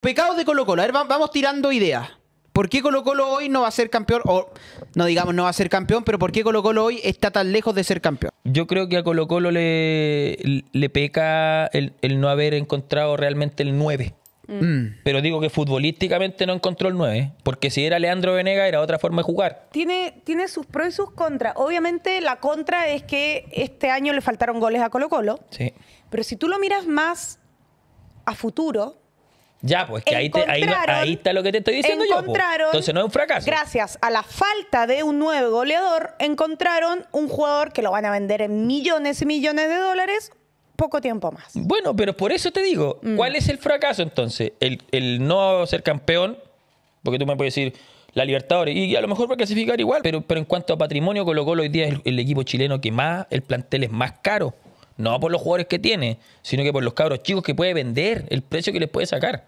Pecados de Colo Colo. A ver, vamos tirando ideas. ¿Por qué Colo Colo hoy no va a ser campeón? O no digamos no va a ser campeón, pero ¿por qué Colo Colo hoy está tan lejos de ser campeón? Yo creo que a Colo Colo le, le peca el, no haber encontrado realmente el 9. Mm. Mm. Pero digo que futbolísticamente no encontró el 9, porque si era Leandro Venega era otra forma de jugar. Tiene, tiene sus pros y sus contras. Obviamente la contra es que este año le faltaron goles a Colo Colo. Sí. Pero si tú lo miras más a futuro, ya, pues que ahí, está lo que te estoy diciendo yo. Pues. Entonces no es un fracaso. Gracias a la falta de un nuevo goleador, encontraron un jugador que lo van a vender en millones y millones de dólares poco tiempo más. Bueno, pero por eso te digo, mm. ¿cuál es el fracaso entonces? El, no ser campeón, porque tú me puedes decir, la Libertadores. Y a lo mejor va a clasificar igual, pero, pero en cuanto a patrimonio, Colo Colo hoy día es el, equipo chileno que más, el plantel es más caro. No por los jugadores que tiene, sino que por los cabros chicos que puede vender, el precio que les puede sacar.